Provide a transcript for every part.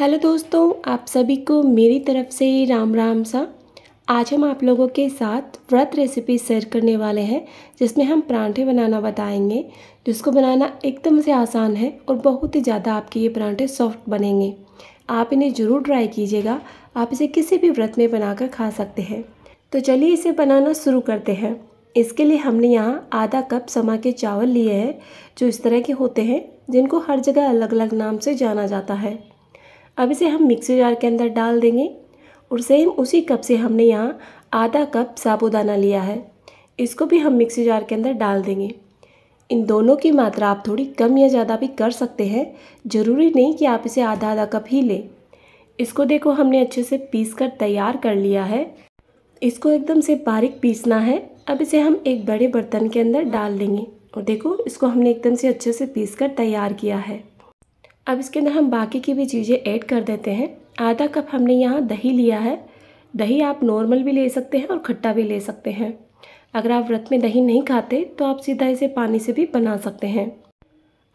hello दोस्तों आप सभी को मेरी तरफ से राम राम सा आज हम आप लोगों के साथ व्रत रेसिपी शेयर करने वाले हैं जिसमें हम परांठे बनाना बताएंगे जिसको बनाना एकदम से आसान है और बहुत ही ज़्यादा आपके ये परांठे सॉफ्ट बनेंगे आप इन्हें ज़रूर ट्राई कीजिएगा आप इसे किसी भी व्रत में बनाकर खा सकते हैं तो चलिए इसे बनाना शुरू करते हैं इसके लिए हमने यहाँ आधा कप समा के चावल लिए हैं जो इस तरह के होते हैं जिनको हर जगह अलग अलग नाम से जाना जाता है अब इसे हम मिक्सी जार के अंदर डाल देंगे और सेम उसी कप से हमने यहाँ आधा कप साबुदाना लिया है इसको भी हम मिक्सी जार के अंदर डाल देंगे इन दोनों की मात्रा आप थोड़ी कम या ज़्यादा भी कर सकते हैं ज़रूरी नहीं कि आप इसे आधा आधा कप ही लें इसको देखो हमने अच्छे से पीस कर तैयार कर लिया है इसको एकदम से बारीक पीसना है अब इसे हम एक बड़े बर्तन के अंदर डाल लेंगे और देखो इसको हमने एकदम से अच्छे से पीस कर तैयार किया है अब इसके अंदर हम बाकी की भी चीज़ें ऐड कर देते हैं आधा कप हमने यहाँ दही लिया है दही आप नॉर्मल भी ले सकते हैं और खट्टा भी ले सकते हैं अगर आप व्रत में दही नहीं खाते तो आप सीधा इसे पानी से भी बना सकते हैं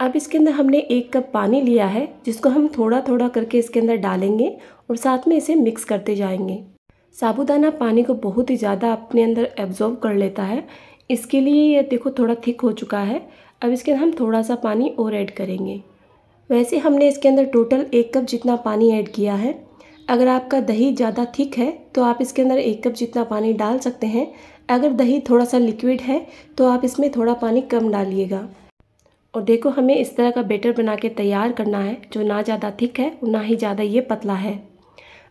अब इसके अंदर हमने एक कप पानी लिया है जिसको हम थोड़ा थोड़ा करके इसके अंदर डालेंगे और साथ में इसे मिक्स करते जाएंगे साबुदाना पानी को बहुत ही ज़्यादा अपने अंदर एब्जॉर्व कर लेता है इसके लिए ये देखो थोड़ा थिक हो चुका है अब इसके अंदर हम थोड़ा सा पानी और ऐड करेंगे वैसे हमने इसके अंदर टोटल एक कप जितना पानी ऐड किया है अगर आपका दही ज़्यादा थिक है तो आप इसके अंदर एक कप जितना पानी डाल सकते हैं अगर दही थोड़ा सा लिक्विड है तो आप इसमें थोड़ा पानी कम डालिएगा और देखो हमें इस तरह का बेटर बना के तैयार करना है जो ना ज़्यादा थिक है और ना ही ज़्यादा ये पतला है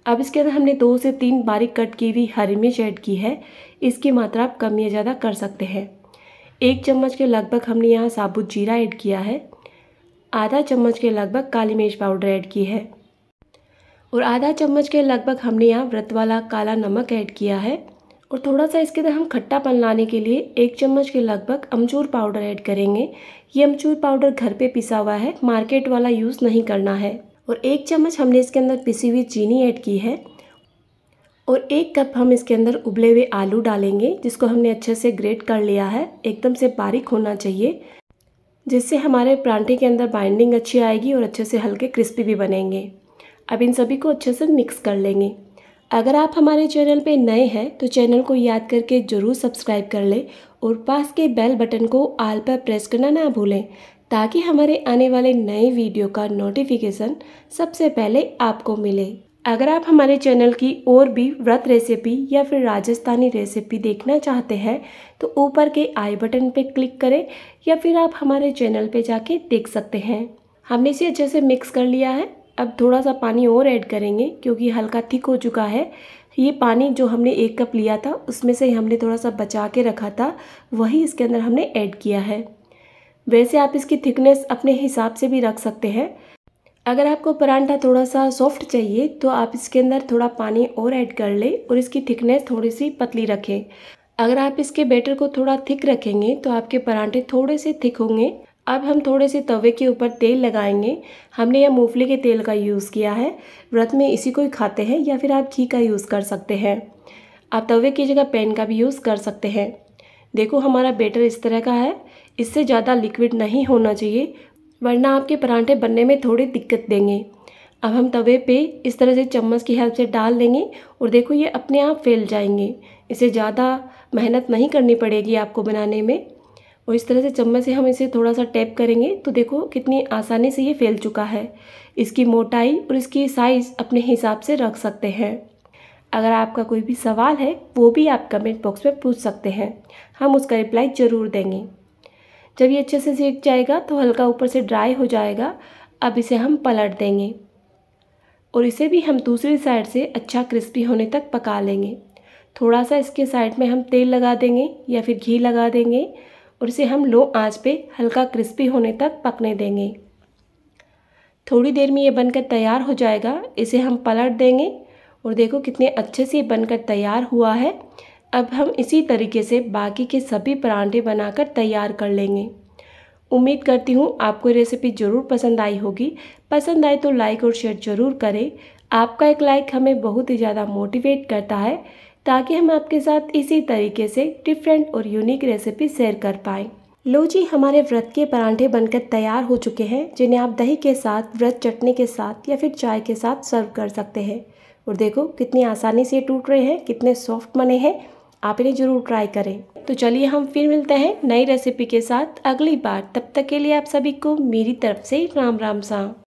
अब इसके अंदर हमने दो से तीन बारीक कट की हुई हरी मिर्च ऐड की है इसकी मात्रा आप कम या ज़्यादा कर सकते हैं एक चम्मच के लगभग हमने यहाँ साबुत जीरा ऐड किया है आधा चम्मच के लगभग काली मिर्च पाउडर ऐड की है और आधा चम्मच के लगभग हमने यहाँ व्रत वाला काला नमक ऐड किया है और थोड़ा सा इसके अंदर हम खट्टापन लाने के लिए एक चम्मच के लगभग अमचूर पाउडर ऐड करेंगे ये अमचूर पाउडर घर पे पिसा हुआ है मार्केट वाला यूज़ नहीं करना है और एक चम्मच हमने इसके अंदर पिसी हुई चीनी ऐड की है और एक कप हम इसके अंदर उबले हुए आलू डालेंगे जिसको हमने अच्छे से ग्रेट कर लिया है एकदम से बारीक होना चाहिए जिससे हमारे परांठे के अंदर बाइंडिंग अच्छी आएगी और अच्छे से हल्के क्रिस्पी भी बनेंगे अब इन सभी को अच्छे से मिक्स कर लेंगे अगर आप हमारे चैनल पे नए हैं तो चैनल को याद करके ज़रूर सब्सक्राइब कर लें और पास के बेल बटन को आल पर प्रेस करना ना भूलें ताकि हमारे आने वाले नए वीडियो का नोटिफिकेशन सबसे पहले आपको मिले अगर आप हमारे चैनल की और भी व्रत रेसिपी या फिर राजस्थानी रेसिपी देखना चाहते हैं तो ऊपर के आई बटन पे क्लिक करें या फिर आप हमारे चैनल पे जाके देख सकते हैं हमने इसे अच्छे से मिक्स कर लिया है अब थोड़ा सा पानी और ऐड करेंगे क्योंकि हल्का थिक हो चुका है ये पानी जो हमने एक कप लिया था उसमें से हमने थोड़ा सा बचा के रखा था वही इसके अंदर हमने ऐड किया है वैसे आप इसकी थिकनेस अपने हिसाब से भी रख सकते हैं अगर आपको परांठा थोड़ा सा सॉफ्ट चाहिए तो आप इसके अंदर थोड़ा पानी और ऐड कर लें और इसकी थिकनेस थोड़ी सी पतली रखें अगर आप इसके बैटर को थोड़ा थिक रखेंगे तो आपके परांठे थोड़े से थिक होंगे अब हम थोड़े से तवे के ऊपर तेल लगाएंगे हमने यह मूंगफली के तेल का यूज़ किया है व्रत में इसी को ही खाते हैं या फिर आप घी का यूज़ कर सकते हैं आप तवे की जगह पैन का भी यूज़ कर सकते हैं देखो हमारा बैटर इस तरह का है इससे ज़्यादा लिक्विड नहीं होना चाहिए वरना आपके परांठे बनने में थोड़ी दिक्कत देंगे अब हम तवे पे इस तरह से चम्मच की हेल्प से डाल देंगे और देखो ये अपने आप फैल जाएंगे इसे ज़्यादा मेहनत नहीं करनी पड़ेगी आपको बनाने में और इस तरह से चम्मच से हम इसे थोड़ा सा टैप करेंगे तो देखो कितनी आसानी से ये फैल चुका है इसकी मोटाई और इसकी साइज़ अपने हिसाब से रख सकते हैं अगर आपका कोई भी सवाल है वो भी आप कमेंट बॉक्स में पूछ सकते हैं हम उसका रिप्लाई ज़रूर देंगे जब ये अच्छे से सेक जाएगा तो हल्का ऊपर से ड्राई हो जाएगा अब इसे हम पलट देंगे और इसे भी हम दूसरी साइड से अच्छा क्रिस्पी होने तक पका लेंगे थोड़ा सा इसके साइड में हम तेल लगा देंगे या फिर घी लगा देंगे और इसे हम लो आंच पे हल्का क्रिस्पी होने तक पकने देंगे थोड़ी देर में ये बनकर तैयार हो जाएगा इसे हम पलट देंगे और देखो कितने अच्छे से ये बनकर तैयार हुआ है अब हम इसी तरीके से बाकी के सभी परांठे बनाकर तैयार कर लेंगे उम्मीद करती हूँ आपको रेसिपी ज़रूर पसंद आई होगी पसंद आए तो लाइक और शेयर ज़रूर करें आपका एक लाइक हमें बहुत ही ज़्यादा मोटिवेट करता है ताकि हम आपके साथ इसी तरीके से डिफरेंट और यूनिक रेसिपी शेयर कर पाएँ लो जी हमारे व्रत के परांठे बनकर तैयार हो चुके हैं जिन्हें आप दही के साथ व्रत चटनी के साथ या फिर चाय के साथ सर्व कर सकते हैं और देखो कितनी आसानी से टूट रहे हैं कितने सॉफ्ट बने हैं आप इन्हें ज़रूर ट्राई करें तो चलिए हम फिर मिलते हैं नई रेसिपी के साथ अगली बार तब तक के लिए आप सभी को मेरी तरफ से राम राम सा